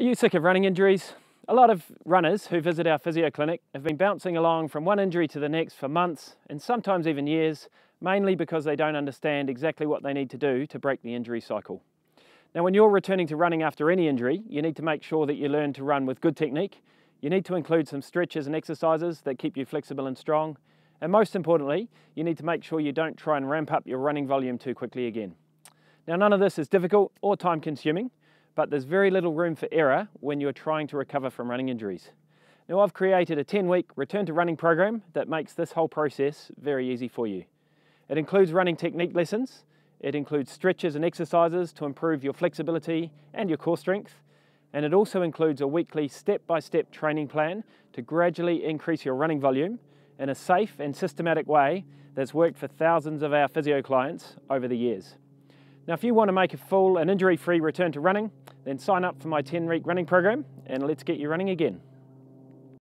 Are you sick of running injuries? A lot of runners who visit our physio clinic have been bouncing along from one injury to the next for months and sometimes even years, mainly because they don't understand exactly what they need to do to break the injury cycle. Now, when you're returning to running after any injury, you need to make sure that you learn to run with good technique. You need to include some stretches and exercises that keep you flexible and strong. And most importantly, you need to make sure you don't try and ramp up your running volume too quickly again. Now, none of this is difficult or time consuming, but there's very little room for error when you're trying to recover from running injuries. Now I've created a 10 week return to running program that makes this whole process very easy for you. It includes running technique lessons, it includes stretches and exercises to improve your flexibility and your core strength, and it also includes a weekly step-by-step -step training plan to gradually increase your running volume in a safe and systematic way that's worked for thousands of our physio clients over the years. Now, if you want to make a full and injury-free return to running, then sign up for my 10-week running program and let's get you running again.